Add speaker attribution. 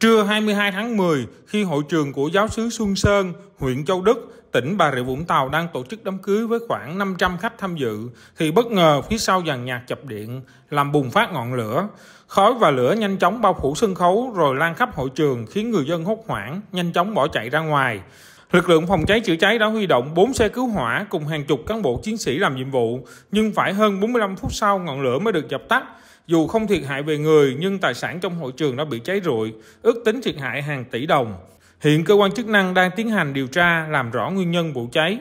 Speaker 1: Trưa 22 tháng 10, khi hội trường của giáo sứ Xuân Sơn, huyện Châu Đức, tỉnh Bà Rịa Vũng Tàu đang tổ chức đám cưới với khoảng 500 khách tham dự, thì bất ngờ phía sau dàn nhạc chập điện, làm bùng phát ngọn lửa. Khói và lửa nhanh chóng bao phủ sân khấu rồi lan khắp hội trường khiến người dân hốt hoảng, nhanh chóng bỏ chạy ra ngoài. Lực lượng phòng cháy chữa cháy đã huy động 4 xe cứu hỏa cùng hàng chục cán bộ chiến sĩ làm nhiệm vụ, nhưng phải hơn 45 phút sau ngọn lửa mới được dập tắt. Dù không thiệt hại về người nhưng tài sản trong hội trường đã bị cháy rụi, ước tính thiệt hại hàng tỷ đồng. Hiện cơ quan chức năng đang tiến hành điều tra làm rõ nguyên nhân vụ cháy.